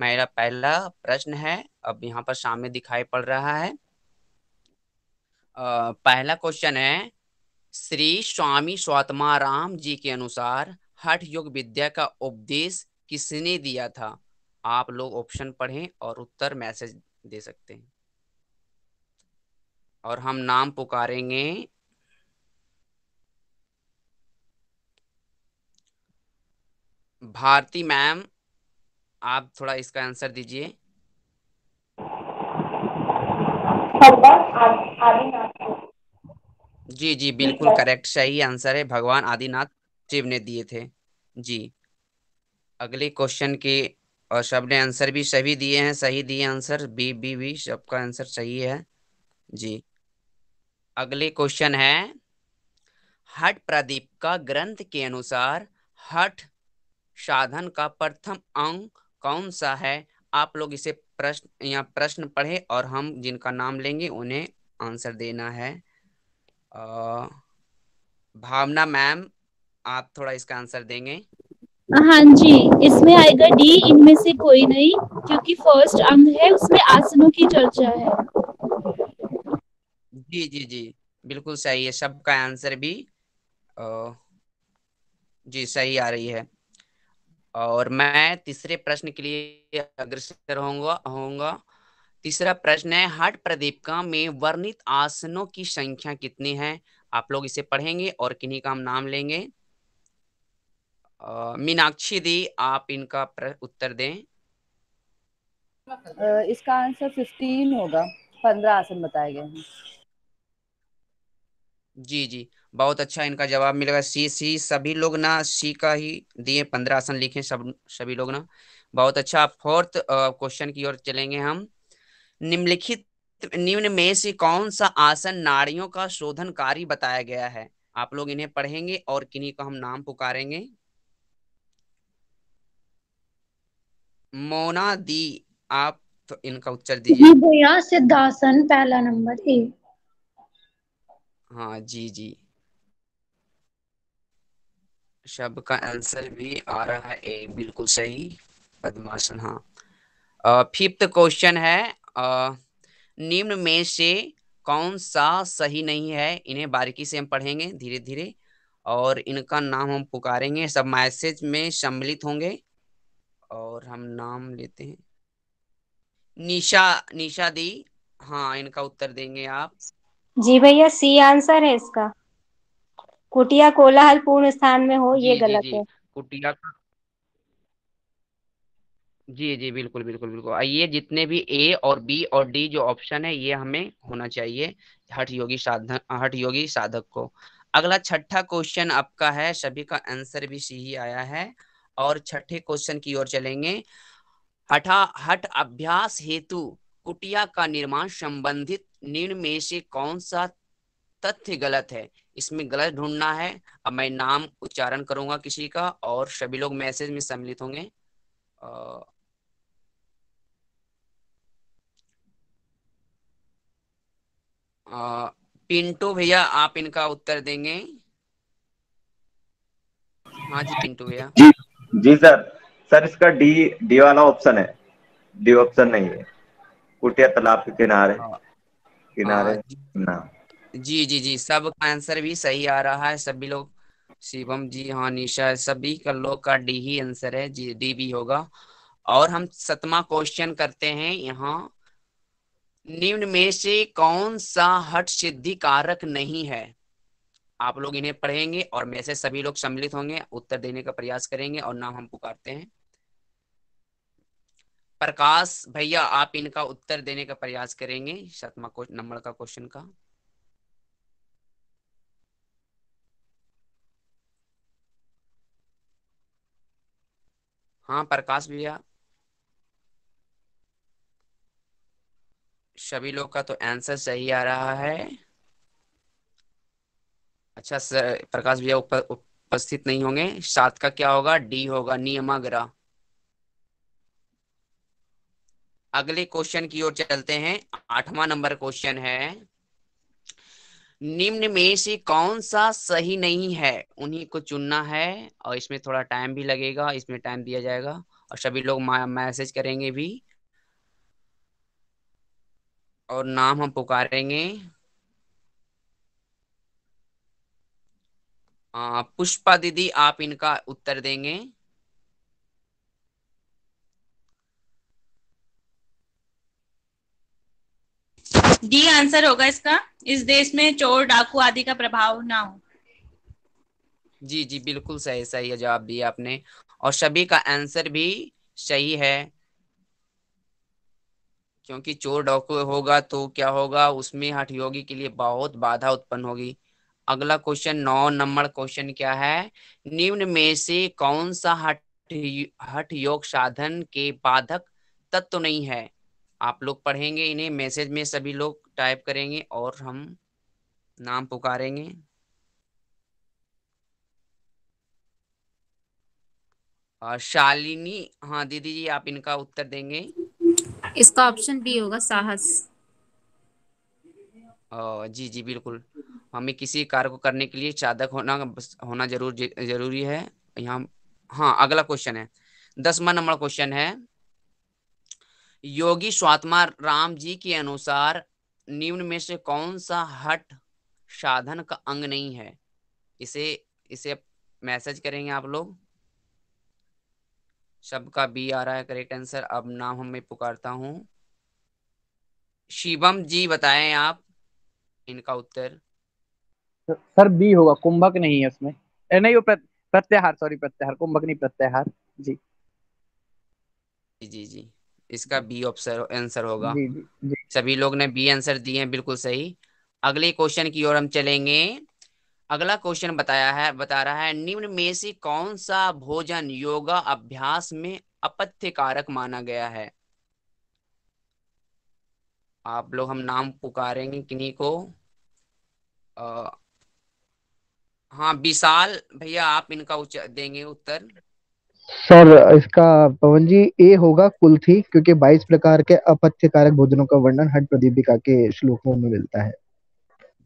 मेरा पहला प्रश्न है अब यहाँ पर सामने दिखाई पड़ रहा है आ, पहला क्वेश्चन है श्री स्वामी स्वात्माराम जी के अनुसार हठ योग विद्या का उपदेश किसने दिया था आप लोग ऑप्शन पढ़ें और उत्तर मैसेज दे सकते हैं और हम नाम पुकारेंगे भारती मैम आप थोड़ा इसका आंसर दीजिए जी जी बिल्कुल करेक्ट सही आंसर है भगवान आदिनाथ शिव ने दिए थे जी अगले क्वेश्चन के और सब ने आंसर भी सभी दिए हैं सही दिए आंसर बी बी बी सबका आंसर सही है जी अगले क्वेश्चन है हट प्रदीप का ग्रंथ के अनुसार हट साधन का प्रथम अंग कौन सा है आप लोग इसे प्रश्न या प्रश्न पढ़े और हम जिनका नाम लेंगे उन्हें आंसर देना है आ, भावना मैम आप थोड़ा इसका आंसर देंगे हाँ जी इसमें आएगा डी इनमें से कोई नहीं क्योंकि फर्स्ट अंग है उसमें आसनों की चर्चा है जी जी जी बिल्कुल सही है सबका आंसर भी आ, जी सही आ रही है और मैं तीसरे प्रश्न के लिए अग्रसर होऊंगा तीसरा प्रश्न है हट प्रदीपका में वर्णित आसनों की संख्या कितनी है आप लोग इसे पढ़ेंगे और किन्हीं का हम नाम लेंगे मीनाक्षी दी आप इनका उत्तर दें इसका आंसर फिफ्टीन होगा पंद्रह आसन बताए गए हैं जी जी बहुत अच्छा इनका जवाब मिलेगा सी सी सभी लोग ना सी का ही दिए पंद्रह आसन लिखे सब सभी लोग ना बहुत अच्छा फोर्थ क्वेश्चन की ओर चलेंगे हम निम्नलिखित निम्न में से कौन सा आसन नाड़ियों का शोधनकारी बताया गया है आप लोग इन्हें पढ़ेंगे और किन्हीं का हम नाम पुकारेंगे मोना दी आप तो इनका उत्तर दीजिए सिद्धासन पहला नंबर ए हाँ जी जी शब्द का आंसर भी आ रहा है ए बिल्कुल सही पद्मासन हाँ फिफ्थ क्वेश्चन है निम्न में से कौन सा सही नहीं है इन्हें बारीकी से हम पढ़ेंगे धीरे धीरे और इनका नाम हम पुकारेंगे सब मैसेज में सम्मिलित होंगे और हम नाम लेते हैं निशा निशा दी हाँ इनका उत्तर देंगे आप जी भैया सी आंसर है इसका कुटिया कोलाहल पूर्ण स्थान में हो ये गलत है कुटिया का जी जी बिल्कुल बिल्कुल बिल्कुल ये जितने भी ए और बी और डी जो ऑप्शन है ये हमें होना चाहिए हठ योगी साधन हठ योगी साधक को अगला छठा क्वेश्चन आपका है सभी का आंसर भी सी ही आया है और छठे क्वेश्चन की ओर चलेंगे हठा हट अभ्यास हेतु कुटिया का निर्माण संबंधित निम्न में से कौन सा तथ्य गलत है इसमें गलत ढूंढना है अब मैं नाम उच्चारण करूंगा किसी का और सभी लोग मैसेज में सम्मिलित होंगे पिंटू भैया आप इनका उत्तर देंगे हाँ जी पिंटू भैया जी जी सर सर इसका डी डी वाला ऑप्शन है डी ऑप्शन नहीं है कुटिया तालाब के किनारे हाँ। किनारे हाँ, ना जी जी जी सब का आंसर भी सही आ रहा है सभी लोग शिवम जी हाँ निशा सभी का लोग का डी ही आंसर है जी डी भी होगा और हम सतमा क्वेश्चन करते हैं यहाँ निम्न में से कौन सा हट सिद्धि कारक नहीं है आप लोग इन्हें पढ़ेंगे और मैं से सभी लोग सम्मिलित होंगे उत्तर देने का प्रयास करेंगे और नाम हम पुकारते हैं प्रकाश भैया आप इनका उत्तर देने का प्रयास करेंगे सतमा नंबर का क्वेश्चन का हाँ प्रकाश भैया सभी लोग का तो आंसर सही आ रहा है अच्छा सर प्रकाश भैया उप, उपस्थित नहीं होंगे सात का क्या होगा डी होगा नियमाग्रह अगले क्वेश्चन की ओर चलते हैं आठवां नंबर क्वेश्चन है निम्न में से कौन सा सही नहीं है उन्हीं को चुनना है और इसमें थोड़ा टाइम भी लगेगा इसमें टाइम दिया जाएगा और सभी लोग मैसेज करेंगे भी और नाम हम पुकारेंगे पुष्पा दीदी आप इनका उत्तर देंगे डी आंसर होगा इसका इस देश में चोर डाकू आदि का प्रभाव ना हो जी जी बिल्कुल सही सही जवाब दिया आपने और सभी का आंसर भी सही है क्योंकि चोर डाकू होगा तो क्या होगा उसमें हठ योगी के लिए बहुत बाधा उत्पन्न होगी अगला क्वेश्चन नौ नंबर क्वेश्चन क्या है निम्न में से कौन सा हठ हठ योग साधन के बाधक तत्व तो नहीं है आप लोग पढ़ेंगे इन्हें मैसेज में सभी लोग टाइप करेंगे और हम नाम पुकारेंगे शालिनी हाँ दीदी जी आप इनका उत्तर देंगे इसका ऑप्शन बी होगा साहस जी जी बिल्कुल हमें किसी कार्य को करने के लिए चादक होना होना जरूर जरूरी है यहाँ हाँ अगला क्वेश्चन है दसवा नंबर क्वेश्चन है योगी स्वात्मा राम जी के अनुसार निम्न में से कौन सा हट साधन का अंग नहीं है इसे इसे मैसेज करेंगे आप लोग सबका बी आ रहा है करेक्ट आंसर अब नाम हमें पुकारता हूं शिवम जी बताएं आप इनका उत्तर सर बी होगा कुंभक नहीं है इसमें नहीं वो प्रत्याहार सॉरी प्रत्याहार कुंभक नहीं प्रत्याहार जी जी जी इसका बी ऑप्शन आंसर होगा सभी लोग ने बी आंसर दिए हैं बिल्कुल सही अगले क्वेश्चन की ओर हम चलेंगे अगला क्वेश्चन बताया है बता रहा है निम्न में से कौन सा भोजन योगा अभ्यास में अपथ्य कारक माना गया है आप लोग हम नाम पुकारेंगे किन्हीं को आ, हाँ विशाल भैया आप इनका उच्च देंगे उत्तर सर इसका पवन जी ए होगा कुलथी क्योंकि 22 प्रकार के अपथ्य कारक भोजनों का वर्णन हट प्रदीपिका के श्लोकों में मिलता है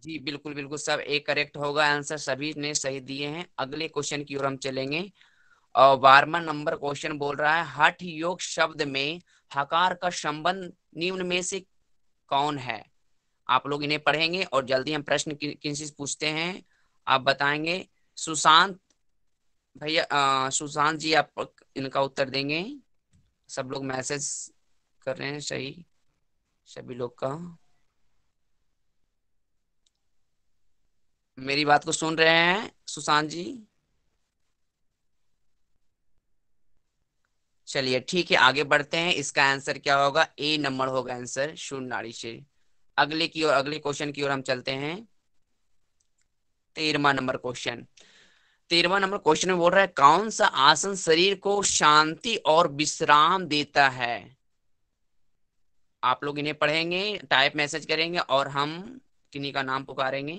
जी बिल्कुल बिल्कुल सब ए करेक्ट होगा आंसर सभी ने सही दिए हैं अगले क्वेश्चन की ओर हम चलेंगे और बारवा नंबर क्वेश्चन बोल रहा है हठ योग शब्द में हकार का संबंध निम्न में से कौन है आप लोग इन्हें पढ़ेंगे और जल्दी हम प्रश्न किन से पूछते हैं आप बताएंगे सुशांत भैया सुशांत जी आप इनका उत्तर देंगे सब लोग मैसेज कर रहे हैं सही सभी लोग का मेरी बात को सुन रहे हैं सुशांत जी चलिए ठीक है आगे बढ़ते हैं इसका आंसर क्या होगा ए नंबर होगा आंसर शून्य नाड़ी से अगले की ओर अगले क्वेश्चन की ओर हम चलते हैं तेरवा नंबर क्वेश्चन तेरवा नंबर क्वेश्चन में बोल रहा है कौन सा आसन शरीर को शांति और विश्राम देता है आप लोग इन्हें पढ़ेंगे टाइप मैसेज करेंगे और हम किन्हीं का नाम पुकारेंगे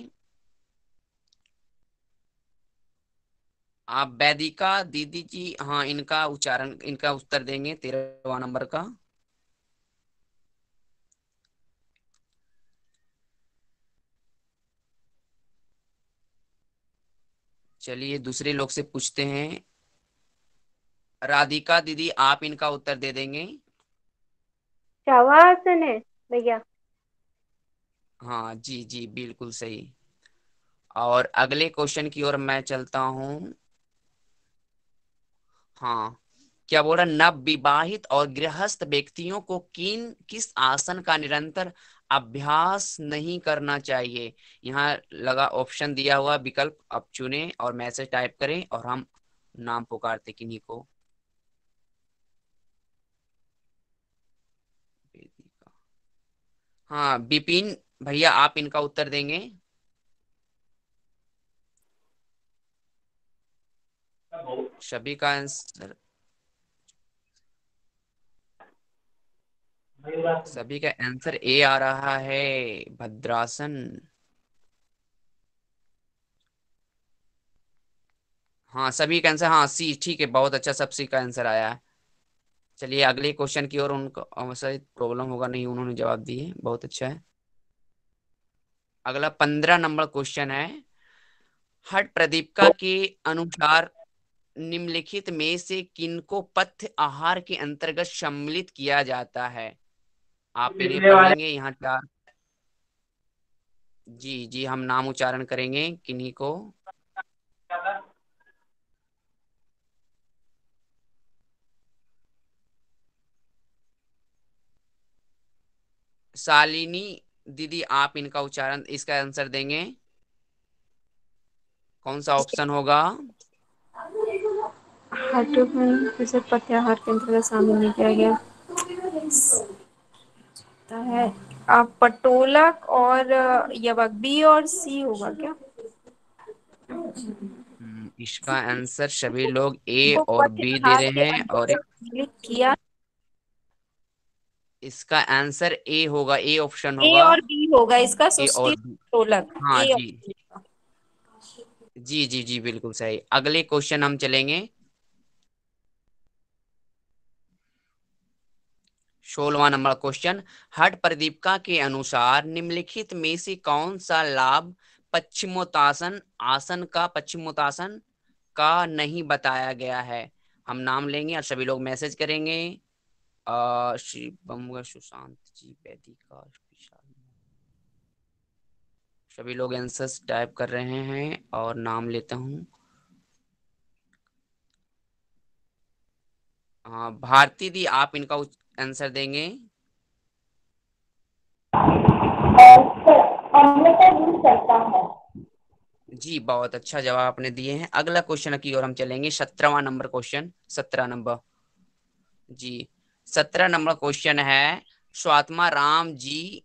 आप वैदिका दीदी जी हाँ इनका उच्चारण इनका उत्तर देंगे तेरहवा नंबर का चलिए दूसरे लोग से पूछते हैं राधिका दीदी आप इनका उत्तर दे देंगे शवासन है भैया हाँ जी जी बिल्कुल सही और अगले क्वेश्चन की ओर मैं चलता हूँ हाँ क्या बोल रहा नव विवाहित और गृहस्थ व्यक्तियों को किन किस आसन का निरंतर अभ्यास नहीं करना चाहिए यहाँ लगा ऑप्शन दिया हुआ विकल्प आप चुने और मैसेज टाइप करें और हम नाम पुकारते किन्हीं को हाँ बिपिन भैया आप इनका उत्तर देंगे सभी का आंसर सभी का आंसर ए आ रहा है भद्रासन हाँ सभी का आंसर हाँ सी ठीक है बहुत अच्छा सब सी का आंसर आया है चलिए अगले क्वेश्चन की ओर उनको प्रॉब्लम होगा नहीं उन्होंने जवाब दिए बहुत अच्छा है अगला पंद्रह नंबर क्वेश्चन है हट प्रदीपका के अनुसार निम्नलिखित में से किनको पथ्य आहार के अंतर्गत सम्मिलित किया जाता है आप पे मेरे पढ़ेंगे यहाँ चार जी जी हम नाम उच्चारण करेंगे किन्हीं को शालिनी दीदी आप इनका उच्चारण इसका आंसर देंगे कौन सा ऑप्शन होगा हार्टोफन पत्या हार्ट के अंतर्गत शामिल नहीं किया गया जाता है आप पटोलक और यवक बी और सी होगा क्या हम्म, इसका आंसर सभी लोग ए और बी दे रहे हैं और किया इसका आंसर ए होगा ए ऑप्शन होगा ए और बी होगा इसका पटोलक हाँ जी जी जी जी बिल्कुल सही अगले क्वेश्चन हम चलेंगे सोलवा नंबर क्वेश्चन हट प्रदीपिका के अनुसार निम्नलिखित में से कौन सा लाभ पश्चिमोतासन आसन का पश्चिमोतासन का नहीं बताया गया है हम नाम लेंगे और सभी लोग मैसेज करेंगे सुशांत जी वैदिका सभी लोग आंसर्स टाइप कर रहे हैं और नाम लेता हूं हाँ भारती दी आप इनका आंसर देंगे जी बहुत अच्छा जवाब आपने दिए हैं अगला क्वेश्चन की ओर हम चलेंगे सत्रहवा नंबर क्वेश्चन सत्रह नंबर जी सत्रह नंबर क्वेश्चन है स्वात्मा राम जी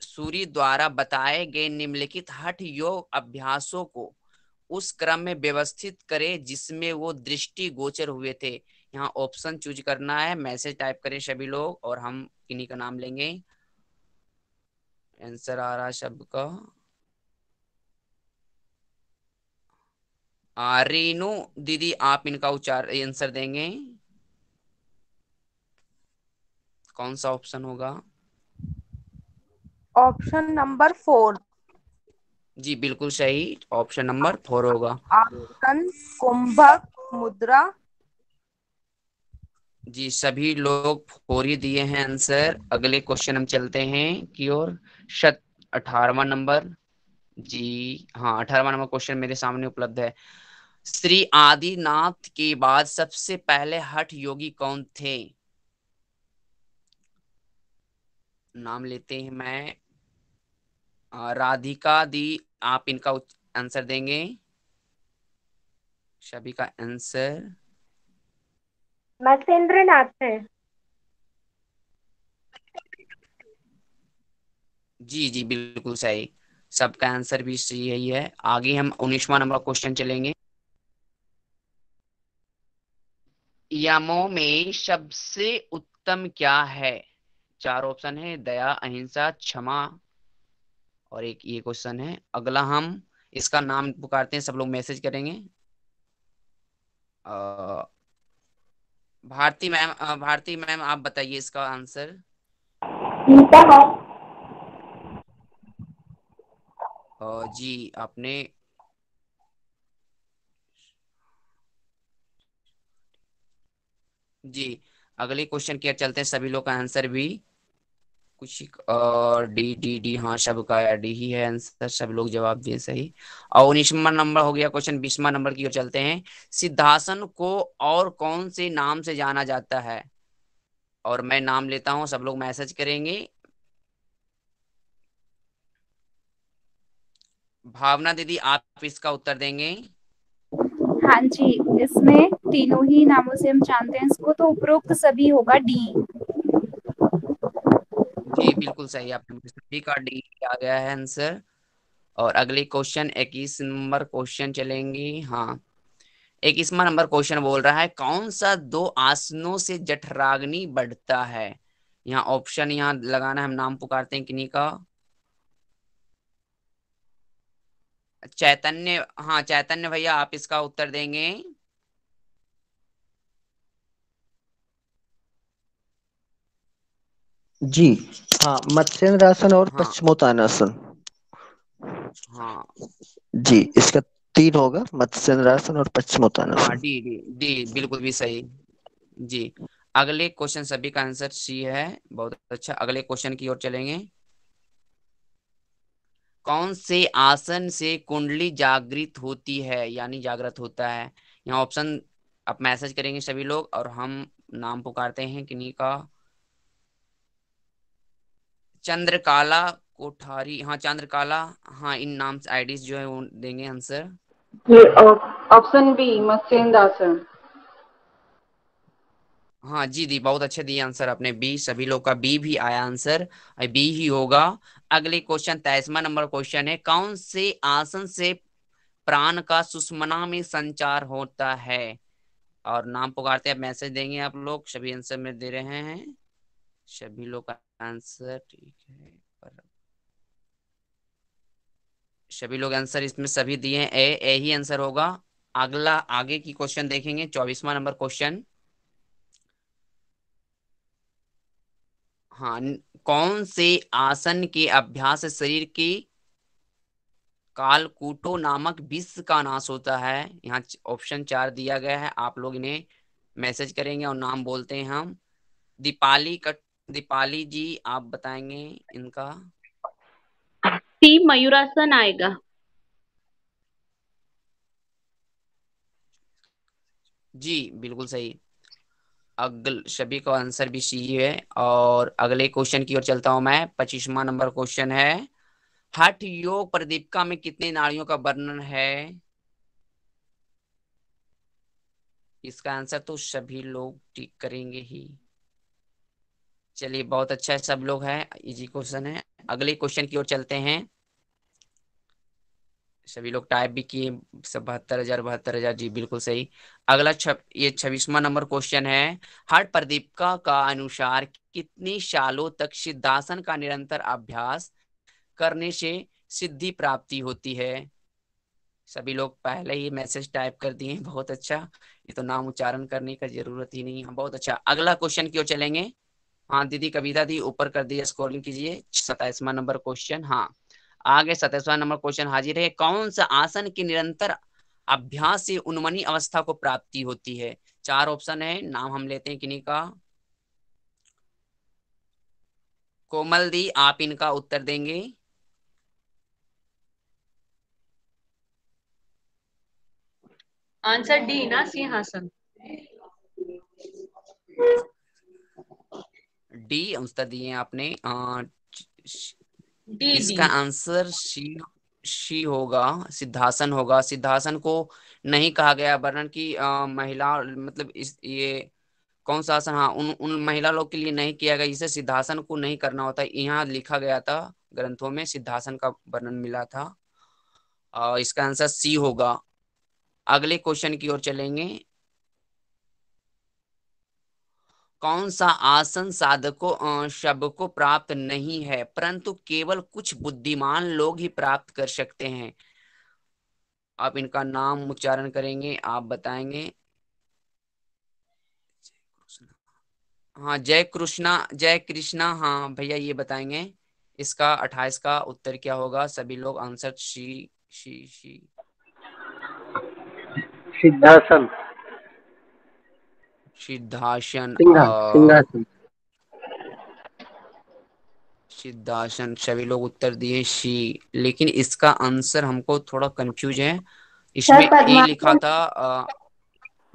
सूरी द्वारा बताए गए निम्नलिखित हठ योग अभ्यासों को उस क्रम में व्यवस्थित करें जिसमें वो दृष्टि गोचर हुए थे यहाँ ऑप्शन चूज करना है मैसेज टाइप करें सभी लोग और हम किन्हीं का नाम लेंगे आंसर आ रहा शब्द का आरिनु दीदी आप इनका उच्चार आंसर देंगे कौन सा ऑप्शन होगा ऑप्शन नंबर फोर जी बिल्कुल सही ऑप्शन नंबर फोर होगा ऑप्शन कुंभक मुद्रा जी सभी लोग फोर ही दिए हैं आंसर अगले क्वेश्चन हम चलते हैं की ओर शत अठारवा नंबर जी हाँ अठारवा नंबर क्वेश्चन मेरे सामने उपलब्ध है श्री आदिनाथ के बाद सबसे पहले हठ योगी कौन थे नाम लेते हैं मैं राधिका दी आप इनका आंसर देंगे सभी का आंसर मसेंद्र नाथ है जी जी बिल्कुल सही सबका आंसर भी सही यही है आगे हम उन्नीसवा नंबर क्वेश्चन चलेंगे यमो में सबसे उत्तम क्या है चार ऑप्शन है दया अहिंसा क्षमा और एक ये क्वेश्चन है अगला हम इसका नाम पुकारते हैं सब लोग मैसेज करेंगे भारती मैम भारती मैम आप बताइए इसका आंसर जी आपने जी अगले क्वेश्चन की चलते हैं सभी लोग का आंसर भी कुशिक और डी डी डी हाँ सबका डी ही है आंसर सब लोग जवाब दिए सही और उन्नीसवा नंबर हो गया क्वेश्चन बीसवा नंबर की ओर चलते हैं सिद्धासन को और कौन से नाम से जाना जाता है और मैं नाम लेता हूँ सब लोग मैसेज करेंगे भावना दीदी आप इसका उत्तर देंगे हाँ जी इसमें तीनों ही नामों से हम जानते हैं इसको तो उपरोक्त सभी होगा डी जी बिल्कुल सही आपने सभी का डी आ गया है आंसर और अगली क्वेश्चन इक्कीस नंबर क्वेश्चन चलेंगी हाँ इक्कीसवा नंबर क्वेश्चन बोल रहा है कौन सा दो आसनों से जठराग्नि बढ़ता है यहाँ ऑप्शन यहाँ लगाना हम नाम पुकारते हैं किन्हीं का चैतन्य हाँ चैतन्य भैया आप इसका उत्तर देंगे जी हाँ मत्स्येंद्र आसन और हाँ, पश्चिमोत्तानासन हाँ जी इसका तीन होगा मत्स्येंद्रासन और पश्चिमोत्तानासन हाँ डी डी डी बिल्कुल भी सही जी अगले क्वेश्चन सभी का आंसर सी है बहुत अच्छा अगले क्वेश्चन की ओर चलेंगे कौन से आसन से कुंडली जागृत होती है यानी जागृत होता है यहाँ ऑप्शन आप मैसेज करेंगे सभी लोग और हम नाम पुकारते हैं किन्हीं का चंद्रकाला कोठारी हाँ चंद्रकाला हाँ इन नाम्स आईडीज जो है वो देंगे answer option B Matsyendra sir हाँ जी दी बहुत अच्छे दिए आंसर आपने बी सभी लोग का बी भी आया आंसर बी ही होगा अगले क्वेश्चन तेईसवा नंबर क्वेश्चन है कौन से आसन से प्राण का सुषमना में संचार होता है और नाम पुकारते हैं मैसेज देंगे आप लोग सभी आंसर में दे रहे हैं सभी लोग का आंसर ठीक है पर सभी लोग आंसर इसमें सभी दिए हैं ए ए ही आंसर होगा अगला आगे की क्वेश्चन देखेंगे चौबीसवा नंबर क्वेश्चन हाँ कौन से आसन के अभ्यास शरीर की कालकूटो नामक विष का नाश होता है यहाँ ऑप्शन चार दिया गया है आप लोग इन्हें मैसेज करेंगे और नाम बोलते हैं हम दीपाली कट दीपाली जी आप बताएंगे इनका सी मयूरासन आएगा जी बिल्कुल सही अगल सभी का आंसर भी सी है और अगले क्वेश्चन की ओर चलता हूं मैं पच्चीसवा नंबर क्वेश्चन है हठ योग प्रदीपिका में कितने नाड़ियों का वर्णन है इसका आंसर तो सभी लोग ठीक करेंगे ही चलिए बहुत अच्छा है सब लोग है इजी क्वेश्चन है अगले क्वेश्चन की ओर चलते हैं सभी लोग टाइप भी किए सब बहत्तर हजार बहत्तर हजार जी बिल्कुल सही अगला छब ये छब्बीसवा नंबर क्वेश्चन है हर प्रदीपिका का अनुसार कितनी सालों तक सिद्धासन का निरंतर अभ्यास करने से सिद्धि प्राप्ति होती है सभी लोग पहले ही मैसेज टाइप कर दिए बहुत अच्छा ये तो नाम उच्चारण करने का जरूरत ही नहीं है बहुत अच्छा अगला क्वेश्चन की ओर चलेंगे हाँ दीदी कविता दी ऊपर कर दिए स्कोरिंग कीजिए सताइसवा नंबर क्वेश्चन हाँ आगे सताइसवा नंबर क्वेश्चन हाजिर है कौन सा आसन की निरंतर अभ्यास से उन्मनी अवस्था को प्राप्ति होती है चार ऑप्शन है नाम हम लेते हैं किन्हीं का कोमल दी आप इनका उत्तर देंगे आंसर डी ना सिंहासन डी आंसर दिए आपने दी, इसका आंसर शी शी होगा सिद्धासन होगा सिद्धासन को नहीं कहा गया वर्णन की आ, महिला मतलब इस ये कौन सा आसन हाँ उन उन महिला लोग के लिए नहीं किया गया इसे सिद्धासन को नहीं करना होता यहाँ लिखा गया था ग्रंथों में सिद्धासन का वर्णन मिला था आ, इसका आंसर सी होगा अगले क्वेश्चन की ओर चलेंगे कौन सा आसन साधकों शब्द को प्राप्त नहीं है परंतु केवल कुछ बुद्धिमान लोग ही प्राप्त कर सकते हैं आप इनका नाम उच्चारण करेंगे आप बताएंगे हाँ जय कृष्णा जय कृष्णा हाँ भैया ये बताएंगे इसका अट्ठाईस का उत्तर क्या होगा सभी लोग आंसर शी शी शी सिद्धासन सिद्धासन सिद्धासन सभी लोग उत्तर दिए शी लेकिन इसका आंसर हमको थोड़ा कंफ्यूज है इसमें ए लिखा था आ,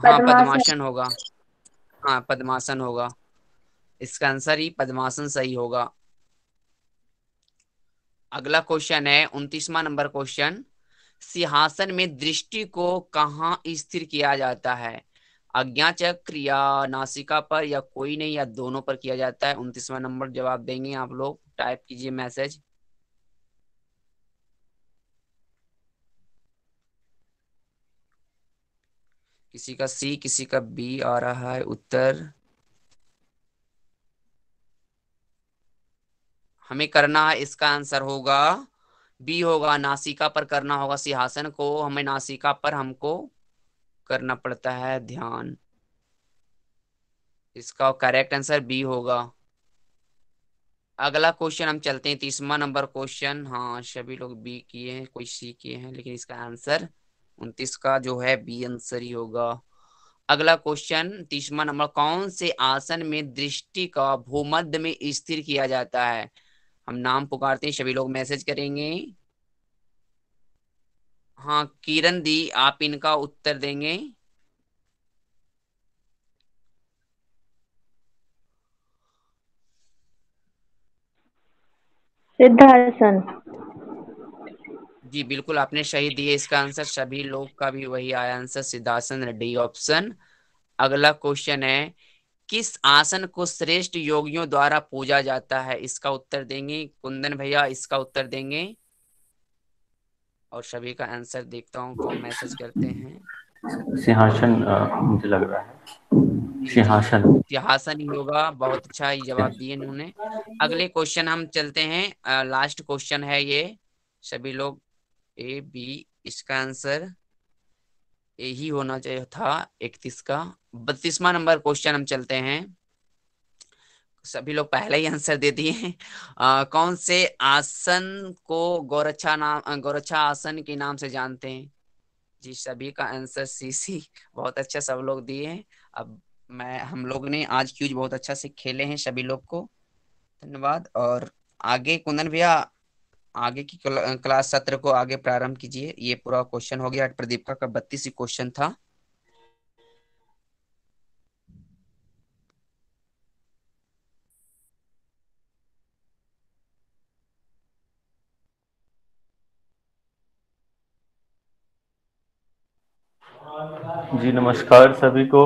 हाँ पद्मासन होगा हाँ पद्मासन होगा इसका आंसर ही पद्मासन सही होगा अगला क्वेश्चन है उनतीसवा नंबर क्वेश्चन सिंहासन में दृष्टि को कहाँ स्थिर किया जाता है चक्र क्रिया नासिका पर या कोई नहीं या दोनों पर किया जाता है उनतीसवा नंबर जवाब देंगे आप लोग टाइप कीजिए मैसेज किसी का सी किसी का बी आ रहा है उत्तर हमें करना है इसका आंसर होगा बी होगा नासिका पर करना होगा सिंहासन को हमें नासिका पर हमको करना पड़ता है ध्यान इसका करेक्ट आंसर बी होगा अगला क्वेश्चन हम चलते हैं तीसवा नंबर क्वेश्चन हाँ सभी लोग बी किए हैं कोई सी किए हैं लेकिन इसका आंसर उनतीस का जो है बी आंसर ही होगा अगला क्वेश्चन तीसवा नंबर कौन से आसन में दृष्टि का भूमध्य में स्थिर किया जाता है हम नाम पुकारते हैं सभी लोग मैसेज करेंगे हाँ किरण दी आप इनका उत्तर देंगे सिद्धार्थन जी बिल्कुल आपने सही दिए इसका आंसर सभी लोग का भी वही आया आंसर सिद्धासन डी ऑप्शन अगला क्वेश्चन है किस आसन को श्रेष्ठ योगियों द्वारा पूजा जाता है इसका उत्तर देंगे कुंदन भैया इसका उत्तर देंगे और सभी का आंसर देखता हूँ कौन मैसेज करते हैं सिंहासन मुझे लग रहा है सिंहासन सिंहासन ही होगा बहुत अच्छा जवाब दिए इन्होंने अगले क्वेश्चन हम चलते हैं लास्ट क्वेश्चन है ये सभी लोग ए बी इसका आंसर ए ही होना चाहिए था इकतीस का बत्तीसवा नंबर क्वेश्चन हम चलते हैं सभी लोग पहले ही आंसर दे दिए कौन से आसन को गोरक्षा नाम गोरक्षा आसन के नाम से जानते हैं जी सभी का आंसर सी सी बहुत अच्छा सब लोग दिए अब मैं हम लोग ने आज क्यूज बहुत अच्छा से खेले हैं सभी लोग को धन्यवाद और आगे कुंदन भैया आगे की क्लास सत्र को आगे प्रारंभ कीजिए ये पूरा क्वेश्चन हो गया प्रदीप का बत्तीस क्वेश्चन था जी नमस्कार सभी को